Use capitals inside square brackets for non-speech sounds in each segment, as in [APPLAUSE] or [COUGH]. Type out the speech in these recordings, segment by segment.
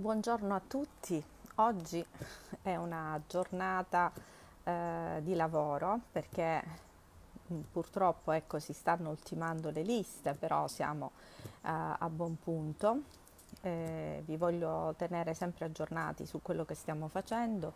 Buongiorno a tutti, oggi è una giornata eh, di lavoro perché mm, purtroppo ecco, si stanno ultimando le liste, però siamo eh, a buon punto. Eh, vi voglio tenere sempre aggiornati su quello che stiamo facendo.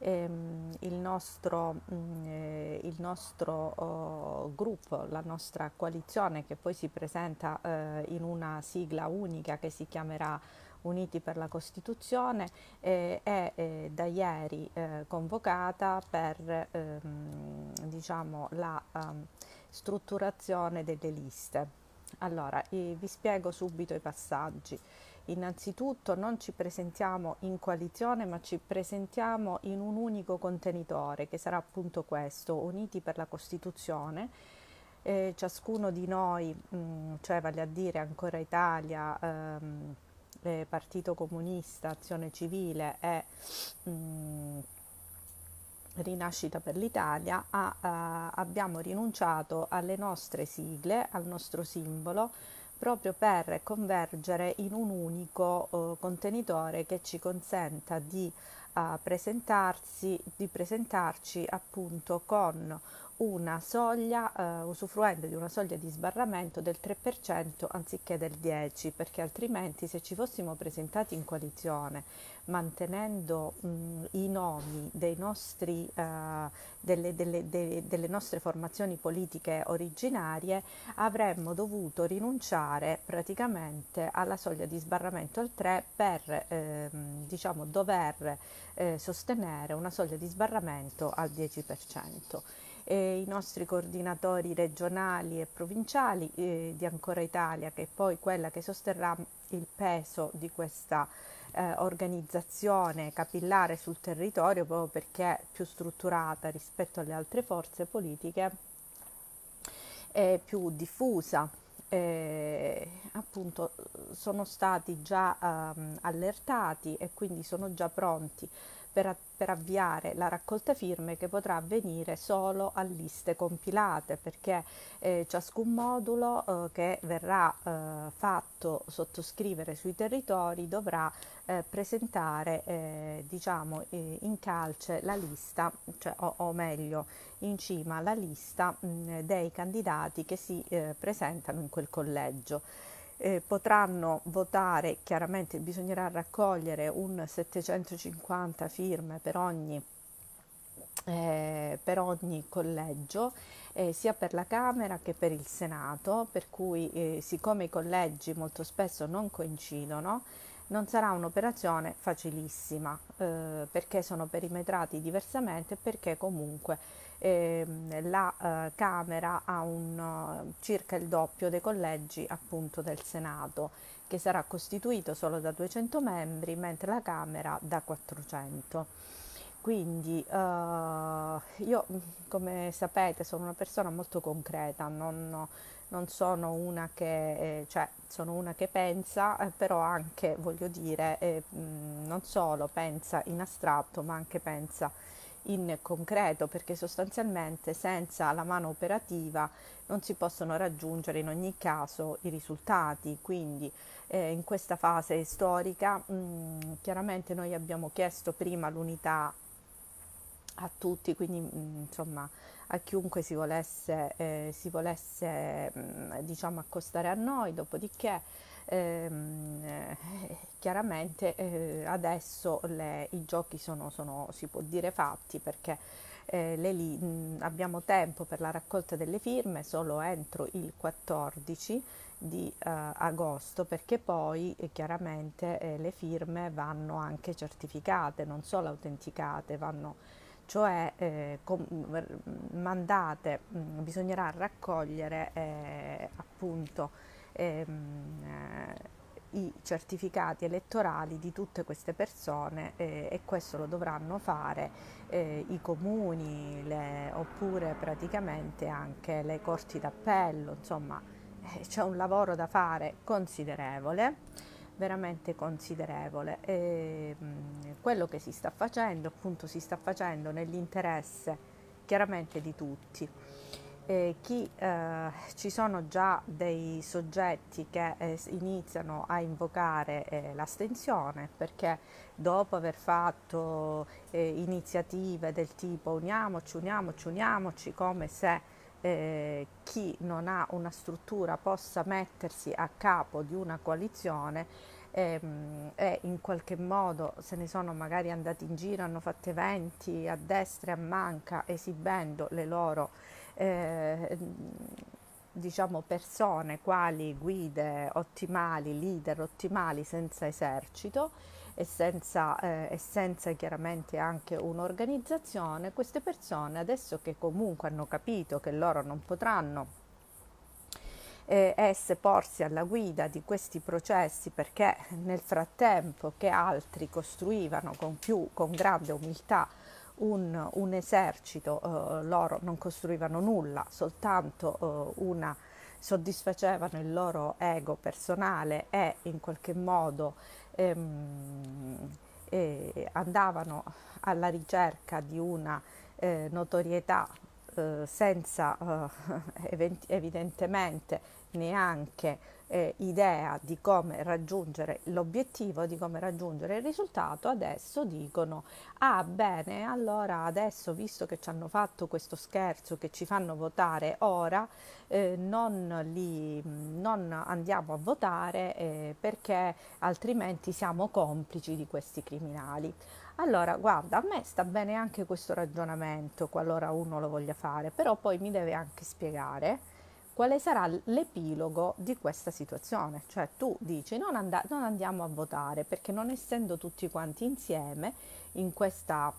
Ehm, il nostro, mm, eh, il nostro, oh, gruppo, la nostra coalizione che poi si presenta eh, in una sigla unica che si chiamerà Uniti per la Costituzione eh, è eh, da ieri eh, convocata per ehm, diciamo, la ehm, strutturazione delle liste. Allora, vi spiego subito i passaggi. Innanzitutto non ci presentiamo in coalizione ma ci presentiamo in un unico contenitore che sarà appunto questo, Uniti per la Costituzione, eh, ciascuno di noi, mh, mm, cioè vale a dire ancora Italia, ehm, eh, Partito Comunista, Azione Civile e mh, mm, Rinascita per l'Italia, a, a, eh, abbiamo rinunciato alle nostre sigle, al nostro simbolo, proprio per convergere in un unico eh, contenitore che ci consenta di, eh, presentarsi, di presentarci appunto con una soglia, eh, usufruendo di una soglia di sbarramento del 3% anziché del 10%, perché altrimenti se ci fossimo presentati in coalizione mantenendo mh, mm, i nomi nostri, eh, delle, delle, de, delle nostre formazioni politiche originarie, avremmo dovuto rinunciare praticamente alla soglia di sbarramento al 3% per ehm, diciamo, dover eh, sostenere una soglia di sbarramento al 10% eh, i nostri coordinatori regionali e provinciali eh, di Ancora Italia, che è poi quella che sosterrà il peso di questa eh, organizzazione capillare sul territorio, proprio perché è più strutturata rispetto alle altre forze politiche, è più diffusa. Eh, appunto sono stati già ehm, allertati e quindi sono già pronti per, per avviare la raccolta firme che potrà avvenire solo a liste compilate perché eh, ciascun modulo eh, che verrà eh, fatto sottoscrivere sui territori dovrà eh, presentare eh, diciamo eh, in calce la lista cioè, o, o, meglio in cima la lista mh, mm, dei candidati che si presentano in quel collegio eh, potranno votare, chiaramente bisognerà raccogliere un 750 firme per ogni, eh, per ogni collegio, eh, sia per la Camera che per il Senato, per cui eh, siccome i collegi molto spesso non coincidono, non sarà un'operazione facilissima eh, perché sono perimetrati diversamente e perché comunque eh, la eh, Camera ha un, eh, circa il doppio dei collegi appunto del Senato che sarà costituito solo da 200 membri mentre la Camera da 400. Quindi eh, io, come sapete, sono una persona molto concreta, non, non sono una che, eh, cioè, sono una che pensa, eh, però anche, voglio dire, eh, mh, non solo pensa in astratto, ma anche pensa in concreto, perché sostanzialmente senza la mano operativa non si possono raggiungere in ogni caso i risultati. Quindi eh, in questa fase storica mh, chiaramente noi abbiamo chiesto prima l'unità a tutti, quindi mm, insomma a chiunque si volesse, eh, si volesse mm, diciamo accostare a noi, dopodiché ehm, eh, chiaramente eh, adesso le, i giochi sono, sono, si può dire fatti perché eh, le, mh, mm, abbiamo tempo per la raccolta delle firme solo entro il 14 di eh, agosto perché poi chiaramente le firme vanno anche certificate, non solo autenticate, vanno cioè eh, com- mandate, mh, mm, bisognerà raccogliere eh, appunto ehm, eh, i certificati elettorali di tutte queste persone eh, e questo lo dovranno fare eh, i comuni le, oppure praticamente anche le corti d'appello, insomma eh, c'è un lavoro da fare considerevole veramente considerevole. E, mh, mm, quello che si sta facendo, appunto, si sta facendo nell'interesse chiaramente di tutti. Eh, chi, eh, ci sono già dei soggetti che eh, iniziano a invocare eh, l'astensione perché dopo aver fatto eh, iniziative del tipo uniamoci, uniamoci, uniamoci, come se eh, chi non ha una struttura possa mettersi a capo di una coalizione ehm, e in qualche modo se ne sono magari andati in giro, hanno fatto eventi a destra e a manca esibendo le loro eh, diciamo persone quali guide ottimali, leader ottimali senza esercito e senza, eh, e senza chiaramente anche un'organizzazione, queste persone adesso che comunque hanno capito che loro non potranno eh, esse porsi alla guida di questi processi perché nel frattempo che altri costruivano con, più, con grande umiltà un, un esercito, eh, loro non costruivano nulla, soltanto eh, una soddisfacevano il loro ego personale e in qualche modo ehm, eh, andavano alla ricerca di una eh, notorietà eh, senza eh, [LAUGHS] evident- evidentemente neanche eh, idea di come raggiungere l'obiettivo, di come raggiungere il risultato, adesso dicono, ah bene, allora adesso visto che ci hanno fatto questo scherzo, che ci fanno votare ora, eh, non, li, non, andiamo a votare eh, perché altrimenti siamo complici di questi criminali. Allora, guarda, a me sta bene anche questo ragionamento, qualora uno lo voglia fare, però poi mi deve anche spiegare quale sarà l'epilogo di questa situazione. Cioè tu dici non, and- non, andiamo a votare perché non essendo tutti quanti insieme in questa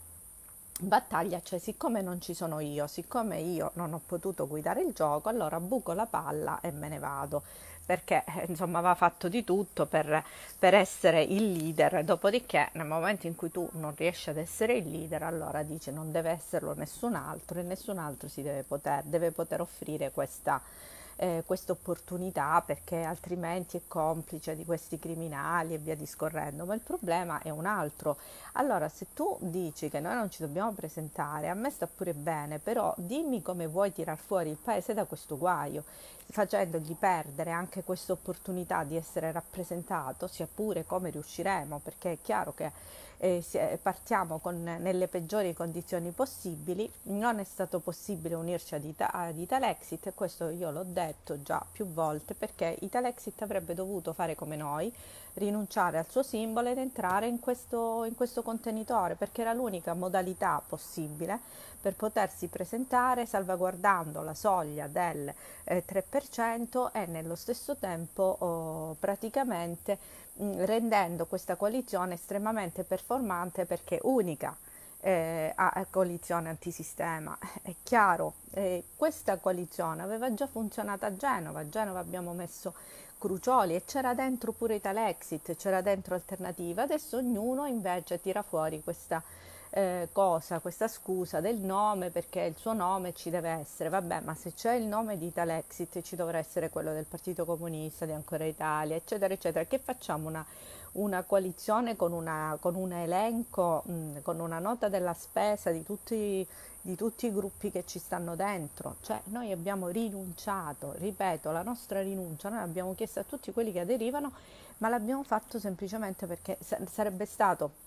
battaglia, cioè siccome non ci sono io, siccome io non ho potuto guidare il gioco, allora buco la palla e me ne vado perché eh, insomma va fatto di tutto per, per, essere il leader, dopodiché nel momento in cui tu non riesci ad essere il leader, allora dice non deve esserlo nessun altro e nessun altro si deve poter, deve poter offrire questa, eh, questa opportunità perché altrimenti è complice di questi criminali e via discorrendo, ma il problema è un altro. Allora, se tu dici che noi non ci dobbiamo presentare, a me sta pure bene, però dimmi come vuoi tirar fuori il paese da questo guaio, facendogli perdere anche questa opportunità di essere rappresentato, sia pure come riusciremo, perché è chiaro che eh, eh partiamo con, nelle peggiori condizioni possibili, non è stato possibile unirci ad, Ita- ad Italexit, questo io l'ho detto detto già più volte perché Italexit avrebbe dovuto fare come noi, rinunciare al suo simbolo ed entrare in questo, in questo contenitore perché era l'unica modalità possibile per potersi presentare salvaguardando la soglia del eh, 3% e nello stesso tempo oh, praticamente mh, mm, rendendo questa coalizione estremamente performante perché unica eh, a coalizione antisistema, è chiaro. Eh, questa coalizione aveva già funzionato a Genova, a Genova abbiamo messo Crucioli e c'era dentro pure Italexit, c'era dentro Alternativa, adesso ognuno invece tira fuori questa eh, cosa, questa scusa del nome perché il suo nome ci deve essere, vabbè, ma se c'è il nome di Talexit ci dovrà essere quello del Partito Comunista, di Ancora Italia, eccetera, eccetera. Che facciamo una, una coalizione con, una, con un elenco, mh, mm, con una nota della spesa di tutti, di tutti i gruppi che ci stanno dentro? Cioè, noi abbiamo rinunciato, ripeto, la nostra rinuncia, noi abbiamo chiesto a tutti quelli che aderivano, ma l'abbiamo fatto semplicemente perché sarebbe stato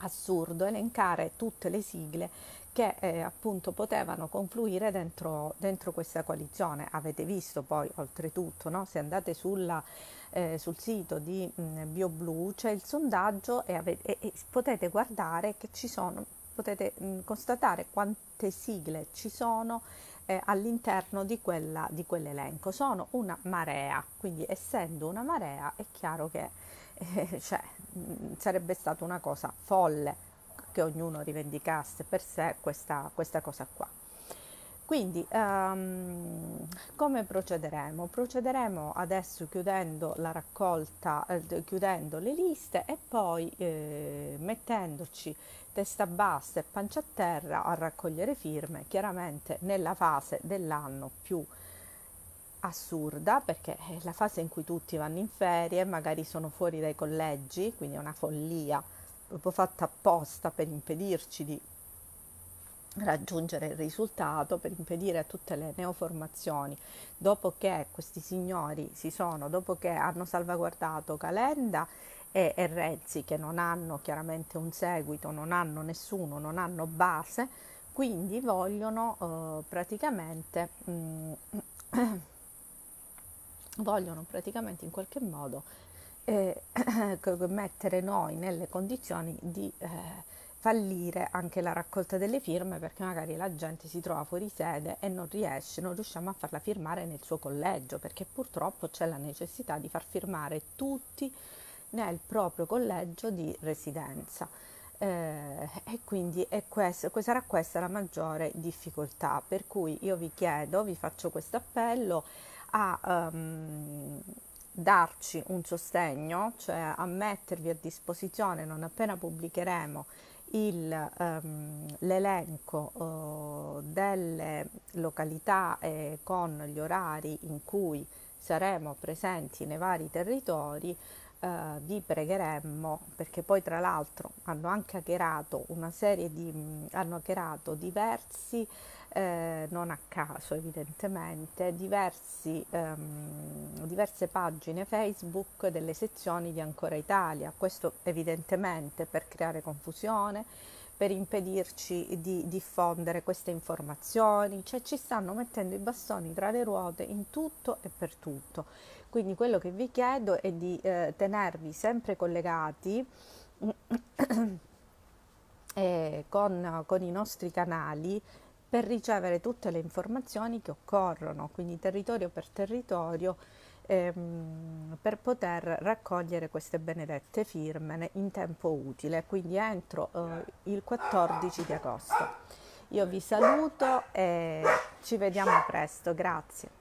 assurdo elencare tutte le sigle che eh, appunto potevano confluire dentro, dentro, questa coalizione. Avete visto poi oltretutto, no? se andate sulla, eh, sul sito di mh, mm, BioBlu c'è il sondaggio e, avete, e, e, potete guardare che ci sono, potete mh, mm, constatare quante sigle ci sono eh, all'interno di, quella, di quell'elenco. Sono una marea, quindi essendo una marea è chiaro che [LAUGHS] eh, cioè, mm, sarebbe stata una cosa folle che ognuno rivendicasse per sé questa, questa cosa qua. Quindi um, come procederemo? Procederemo adesso chiudendo la raccolta, eh, chiudendo le liste e poi eh, mettendoci testa bassa e pancia a terra a raccogliere firme, chiaramente nella fase dell'anno più eh, assurda perché è eh, la fase in cui tutti vanno in ferie, magari sono fuori dai collegi, quindi è una follia proprio fatta apposta per impedirci di raggiungere il risultato, per impedire a tutte le neoformazioni, dopo che questi signori si sono, dopo che hanno salvaguardato Calenda e, e Renzi, che non hanno chiaramente un seguito, non hanno nessuno, non hanno base, quindi vogliono eh, praticamente... Mm, [CLEARS THROAT] vogliono praticamente in qualche modo eh, [CLEARS THROAT] mettere noi nelle condizioni di eh, fallire anche la raccolta delle firme perché magari la gente si trova fuori sede e non riesce, non riusciamo a farla firmare nel suo collegio perché purtroppo c'è la necessità di far firmare tutti nel proprio collegio di residenza. Eh, e quindi è questo, sarà questa la maggiore difficoltà, per cui io vi chiedo, vi faccio questo appello a um, darci un sostegno, cioè a mettervi a disposizione non appena pubblicheremo il, um, l'elenco uh, delle località e con gli orari in cui saremo presenti nei vari territori, Uh, vi pregheremmo, perché poi tra l'altro hanno anche hackerato una serie di, mh, hanno hackerato diversi eh, non a caso evidentemente, diversi, ehm, diverse pagine Facebook delle sezioni di Ancora Italia, questo evidentemente per creare confusione, per impedirci di diffondere queste informazioni, cioè ci stanno mettendo i bastoni tra le ruote in tutto e per tutto. Quindi quello che vi chiedo è di eh, tenervi sempre collegati. [COUGHS] eh, con, con i nostri canali per ricevere tutte le informazioni che occorrono, quindi territorio per territorio, ehm, per poter raccogliere queste benedette firme in tempo utile, quindi entro eh, il 14 di agosto. Io vi saluto e ci vediamo presto, grazie.